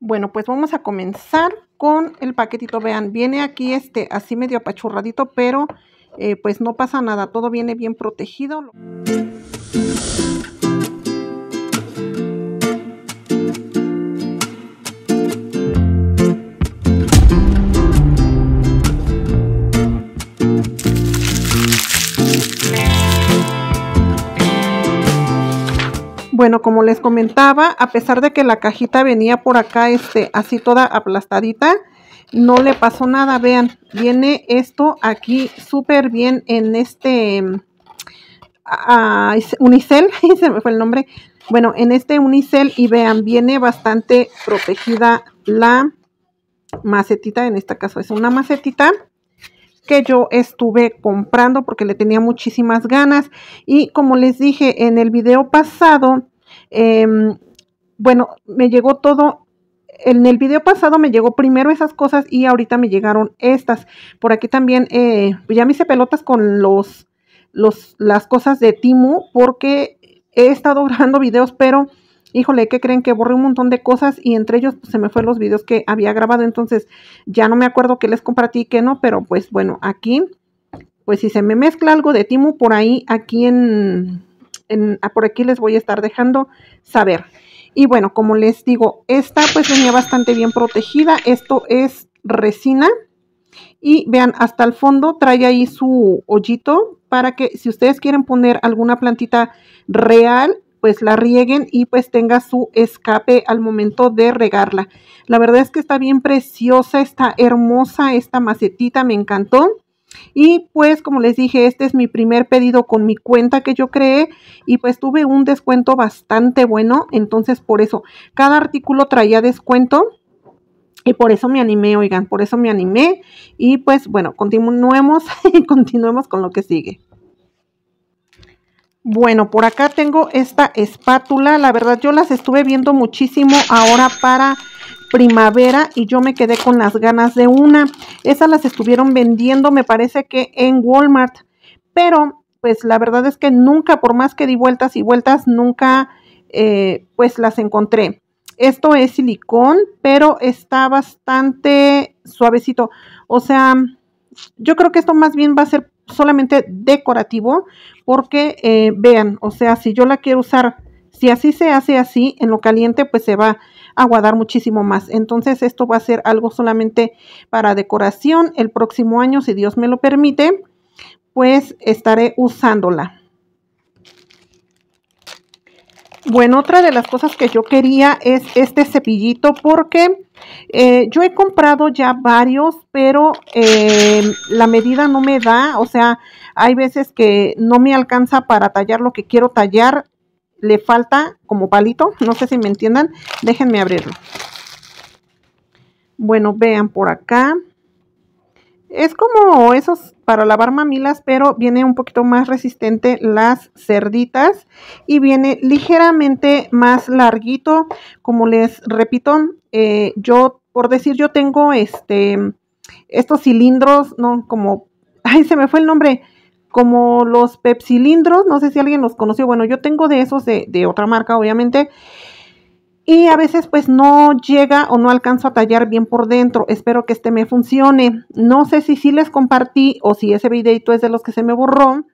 Bueno, pues vamos a comenzar con el paquetito. Vean, viene aquí este así medio apachurradito, pero eh, pues no pasa nada. Todo viene bien protegido. Bueno, como les comentaba, a pesar de que la cajita venía por acá este, así toda aplastadita, no le pasó nada. Vean, viene esto aquí súper bien en este mm, unicel, unicel, se me fue el nombre. Bueno, en este unicel y vean, viene bastante protegida la macetita, en este caso es una macetita que yo estuve comprando porque le tenía muchísimas ganas. Y como les dije en el video pasado, em, bueno, me llegó todo en el video pasado me llegó primero esas cosas y ahorita me llegaron estas. Por aquí también eh, ya me hice pelotas con los, los, las cosas de Timu porque he estado grabando videos, pero híjole, ¿qué creen? Que borré un montón de cosas y entre ellos pues, se me fue los videos que había grabado, entonces ya no me acuerdo qué les compartí y qué no, pero pues bueno, aquí, pues si se me mezcla algo de timo por ahí, aquí en, en ah, por aquí les voy a estar dejando saber. Y bueno, como les digo, esta pues venía bastante bien protegida, esto es resina. Y vean, hasta el fondo trae ahí su hoyito para que si ustedes quieren poner alguna plantita real, pues la rieguen y pues tenga su escape al momento de regarla. La verdad es que está bien preciosa, está hermosa esta macetita, me encantó. Y pues como les dije, este es mi primer pedido con mi cuenta que yo creé y pues tuve un descuento bastante bueno, entonces por eso cada artículo traía descuento. Y por eso me animé, oigan, por eso me animé. Y pues bueno, continuemos, continuemos con lo que sigue. Bueno, por acá tengo esta espátula. La verdad, yo las estuve viendo muchísimo ahora para primavera y yo me quedé con las ganas de una. Esas las estuvieron vendiendo, me parece que en Walmart. Pero, pues la verdad es que nunca, por más que di vueltas y vueltas, nunca, eh, pues las encontré. Esto es silicón, pero está bastante suavecito. O sea, yo creo que esto más bien va a ser solamente decorativo, porque eh, vean, o sea, si yo la quiero usar, si así se hace así, en lo caliente pues se va a aguadar muchísimo más. Entonces esto va a ser algo solamente para decoración. El próximo año, si Dios me lo permite, pues estaré usándola. Bueno, otra de las cosas que yo quería es este cepillito porque eh, yo he comprado ya varios, pero eh, la medida no me da, o sea, hay veces que no me alcanza para tallar lo que quiero tallar, le falta como palito, no sé si me entiendan, déjenme abrirlo. Bueno, vean por acá. Es como esos para lavar mamilas, pero viene un poquito más resistente las cerditas y viene ligeramente más larguito. Como les repito, eh, yo, por decir, yo tengo este, estos cilindros, ¿no? Como, ay, se me fue el nombre como los pepsilindros, no sé si alguien los conoció, bueno, yo tengo de esos de, de otra marca, obviamente, y a veces pues no llega o no alcanzo a tallar bien por dentro. Espero que este me funcione. No sé si sí les compartí o si ese videito es de los que se me borró.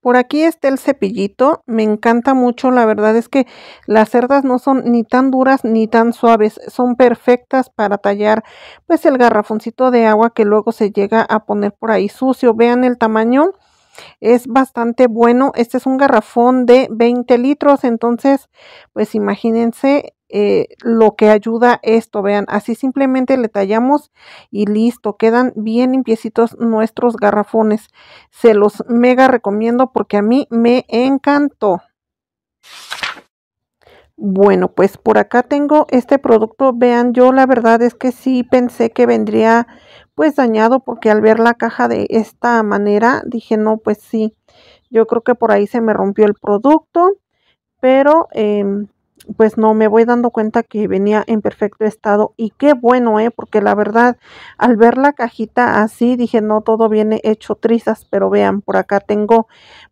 Por aquí está el cepillito, me encanta mucho, la verdad es que las cerdas no son ni tan duras ni tan suaves, son perfectas para tallar pues el garrafoncito de agua que luego se llega a poner por ahí sucio. Vean el tamaño, es bastante bueno. Este es un garrafón de 20 litros, entonces pues imagínense eh, lo que ayuda esto, vean, así simplemente le tallamos y listo, quedan bien limpiecitos nuestros garrafones. Se los mega recomiendo porque a mí me encantó. Bueno, pues por acá tengo este producto. Vean, yo la verdad es que sí pensé que vendría pues dañado porque al ver la caja de esta manera dije no pues sí yo creo que por ahí se me rompió el producto pero em, pues no me voy dando cuenta que venía en perfecto estado y qué bueno eh porque la verdad al ver la cajita así dije no todo viene hecho trizas pero vean por acá tengo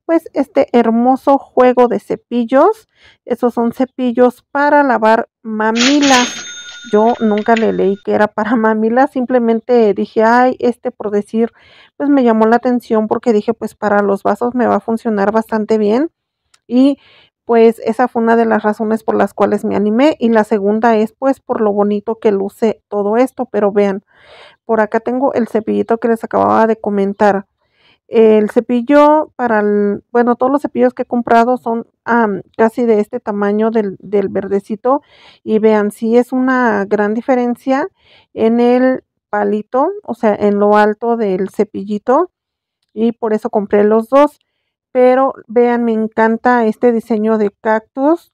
pues este hermoso juego de cepillos esos son cepillos para lavar mamilas yo nunca le leí que era para mamila, simplemente dije, ay, este por decir, pues me llamó la atención porque dije, pues para los vasos me va a funcionar bastante bien. Y pues esa fue una de las razones por las cuales me animé. Y la segunda es pues por lo bonito que luce todo esto. Pero vean, por acá tengo el cepillito que les acababa de comentar. El cepillo para el, bueno, todos los cepillos que he comprado son casi de este tamaño del, del verdecito. Y vean, sí es una gran diferencia en el palito, o sea, en lo alto del cepillito. Y por eso compré los dos. Pero vean, me encanta este diseño de cactus.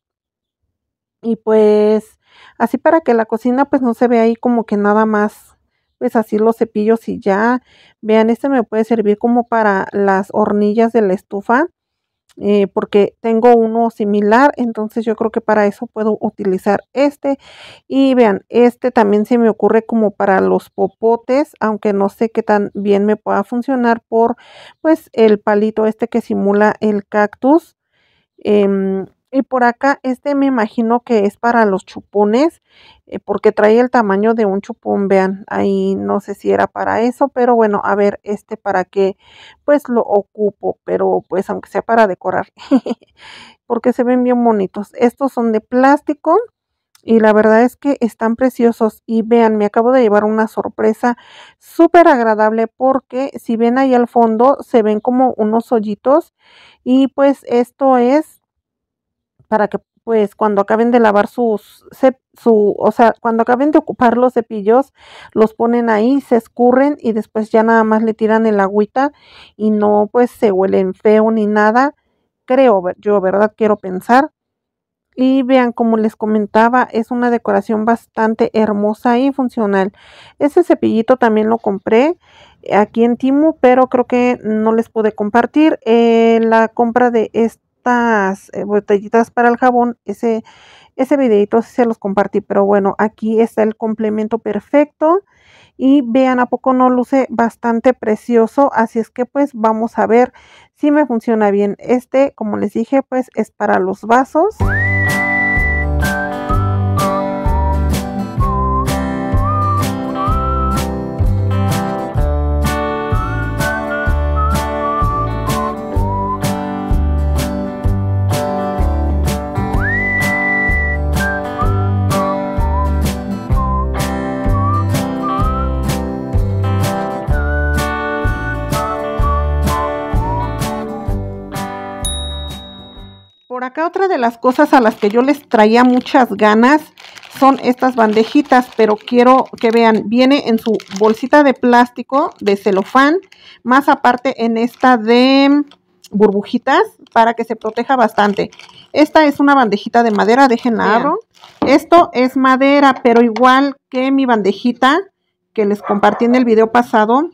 Y pues así para que la cocina pues no se vea ahí como que nada más pues así los cepillos y ya. Vean, este me puede servir como para las hornillas de la estufa. Eh, porque tengo uno similar, entonces yo creo que para eso puedo utilizar este. Y vean, este también se me ocurre como para los popotes, aunque no sé qué tan bien me pueda funcionar por pues el palito este que simula el cactus. Em, y por acá, este me imagino que es para los chupones, eh, porque trae el tamaño de un chupón, vean, ahí no sé si era para eso, pero bueno, a ver, este para qué, pues lo ocupo, pero pues aunque sea para decorar, porque se ven bien bonitos. Estos son de plástico y la verdad es que están preciosos y vean, me acabo de llevar una sorpresa súper agradable porque si ven ahí al fondo se ven como unos hoyitos y pues esto es para que pues cuando acaben de lavar sus, su, o sea, cuando acaben de ocupar los cepillos, los ponen ahí, se escurren y después ya nada más le tiran el agüita y no pues se huelen feo ni nada. Creo, yo verdad quiero pensar. Y vean, como les comentaba, es una decoración bastante hermosa y funcional. Ese cepillito también lo compré aquí en Timu, pero creo que no les pude compartir eh, la compra de este estas eh, botellitas para el jabón, ese, ese videito se los compartí, pero bueno, aquí está el complemento perfecto y vean a poco no luce bastante precioso, así es que pues vamos a ver si me funciona bien este, como les dije pues es para los vasos. otra de las cosas a las que yo les traía muchas ganas son estas bandejitas, pero quiero que vean, viene en su bolsita de plástico de celofán, más aparte en esta de burbujitas para que se proteja bastante. Esta es una bandejita de madera, de abro. Esto es madera, pero igual que mi bandejita que les compartí en el video pasado,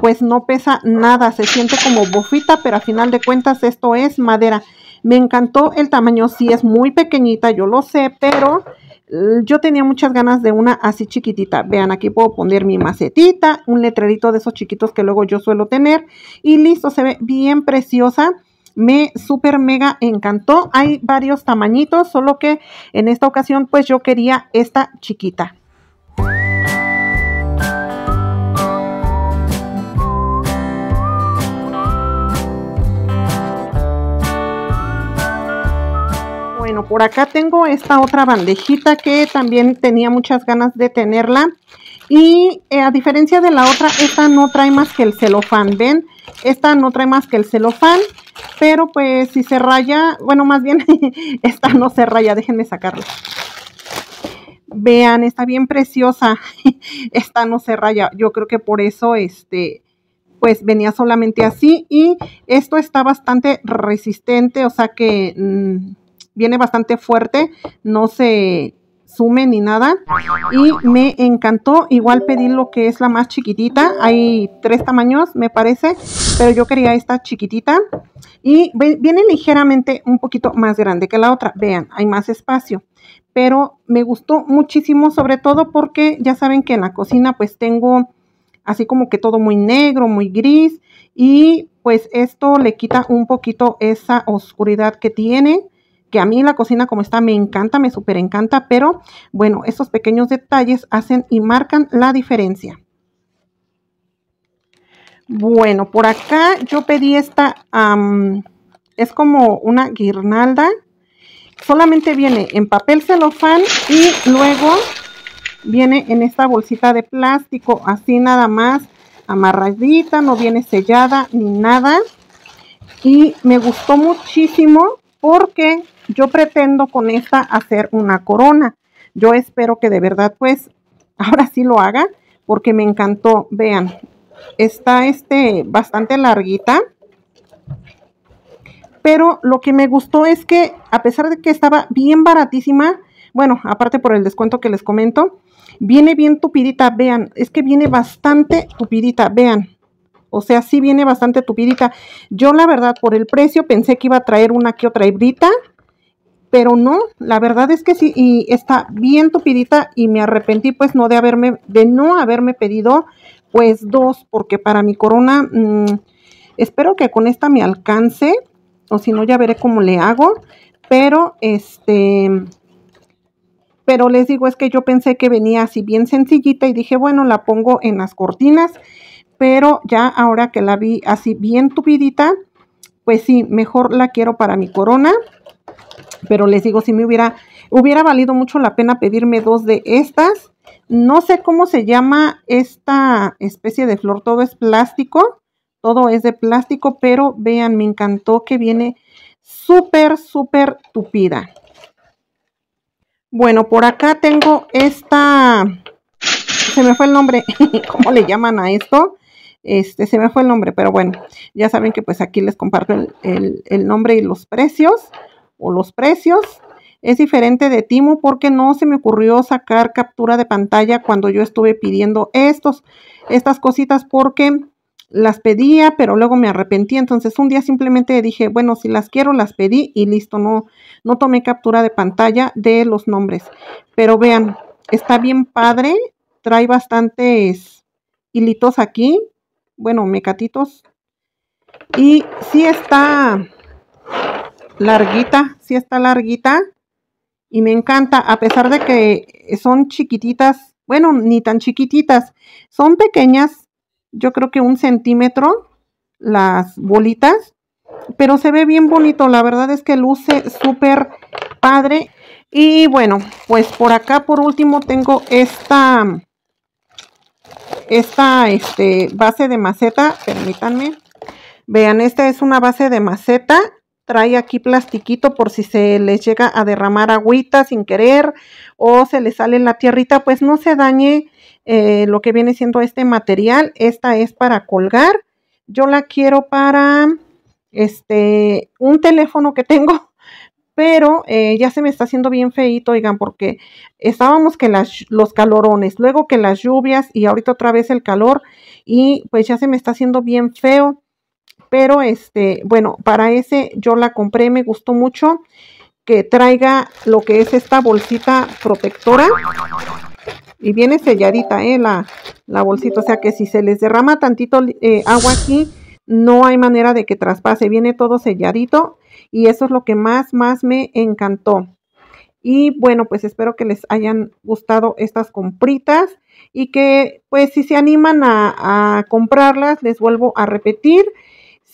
pues no pesa nada, se siente como bofita, pero a final de cuentas esto es madera. Me encantó el tamaño, sí es muy pequeñita, yo lo sé, pero eh, yo tenía muchas ganas de una así chiquitita. Vean, aquí puedo poner mi macetita, un letrerito de esos chiquitos que luego yo suelo tener. Y listo, se ve bien preciosa. Me súper, mega encantó. Hay varios tamañitos, solo que en esta ocasión pues yo quería esta chiquita. por acá tengo esta otra bandejita que también tenía muchas ganas de tenerla. Y eh, a diferencia de la otra, esta no trae más que el celofán, ¿ven? Esta no trae más que el celofán, pero pues si se raya, bueno, más bien esta no se raya, déjenme sacarla. Vean, está bien preciosa. esta no se raya. Yo creo que por eso este pues venía solamente así y esto está bastante resistente, o sea que mm, viene bastante fuerte, no se sume ni nada. Y me encantó, igual pedí lo que es la más chiquitita, hay tres tamaños me parece, pero yo quería esta chiquitita. Y viene ligeramente un poquito más grande que la otra, vean, hay más espacio. Pero me gustó muchísimo, sobre todo porque ya saben que en la cocina pues tengo así como que todo muy negro, muy gris. Y pues esto le quita un poquito esa oscuridad que tiene que a mí la cocina como está me encanta, me súper encanta, pero bueno, esos pequeños detalles hacen y marcan la diferencia. Bueno, por acá yo pedí esta, es como una guirnalda. Solamente viene en papel celofán y luego viene en esta bolsita de plástico, así nada más, amarradita, no viene sellada ni nada. Y me gustó muchísimo porque yo pretendo con esta hacer una corona. Yo espero que de verdad, pues, ahora sí lo haga, porque me encantó. Vean, está este bastante larguita. Pero lo que me gustó es que, a pesar de que estaba bien baratísima, bueno, aparte por el descuento que les comento, viene bien tupidita, vean, es que viene bastante tupidita, vean. O sea, sí viene bastante tupidita. Yo la verdad, por el precio, pensé que iba a traer una que otra hebrita, pero no, la verdad es que sí, y está bien tupidita y me arrepentí pues no de haberme, de no haberme pedido pues dos, porque para mi corona, mm, espero que con esta me alcance, o si no ya veré cómo le hago, pero este, pero les digo es que yo pensé que venía así bien sencillita y dije bueno la pongo en las cortinas, pero ya ahora que la vi así bien tupidita, pues sí, mejor la quiero para mi corona. Pero les digo, si me hubiera, hubiera valido mucho la pena pedirme dos de estas. No sé cómo se llama esta especie de flor, todo es plástico, todo es de plástico, pero vean, me encantó que viene súper, súper tupida. Bueno, por acá tengo esta, se me fue el nombre, ¿cómo le llaman a esto? Este, se me fue el nombre, pero bueno, ya saben que pues aquí les comparto el, el nombre y los precios o los precios es diferente de Timo porque no se me ocurrió sacar captura de pantalla cuando yo estuve pidiendo estos, estas cositas porque las pedía, pero luego me arrepentí. Entonces un día simplemente dije, bueno, si las quiero, las pedí y listo, no, no tomé captura de pantalla de los nombres. Pero vean, está bien padre, trae bastantes hilitos aquí, bueno, mecatitos. Y sí está larguita, si está larguita. Y me encanta, a pesar de que son chiquititas, bueno, ni tan chiquititas, son pequeñas, yo creo que un centímetro las bolitas, pero se ve bien bonito, la verdad es que luce súper padre. Y bueno, pues por acá por último tengo esta, esta este, base de maceta, permítanme. Vean, esta es una base de maceta trae aquí plastiquito por si se les llega a derramar agüita sin querer o se les sale la tierrita, pues no se dañe eh, lo que viene siendo este material. Esta es para colgar. Yo la quiero para este un teléfono que tengo, pero eh, ya se me está haciendo bien feito, oigan, porque estábamos que los calorones, luego que las lluvias y ahorita otra vez el calor y pues ya se me está haciendo bien feo. Pero este, bueno, para ese yo la compré, me gustó mucho que traiga lo que es esta bolsita protectora. Y viene selladita, ¿eh? La, bolsita. O sea que si se les derrama tantito eh, agua aquí, no hay manera de que traspase. Viene todo selladito. Y eso es lo que más, más me encantó. Y bueno, pues espero que les hayan gustado estas compritas y que pues si se animan a comprarlas, les vuelvo a repetir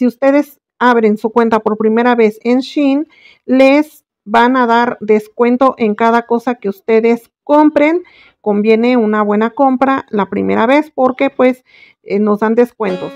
si ustedes abren su cuenta por primera vez en Shin, les van a dar descuento en cada cosa que ustedes compren. Conviene una buena compra la primera vez porque pues eh, nos dan descuentos.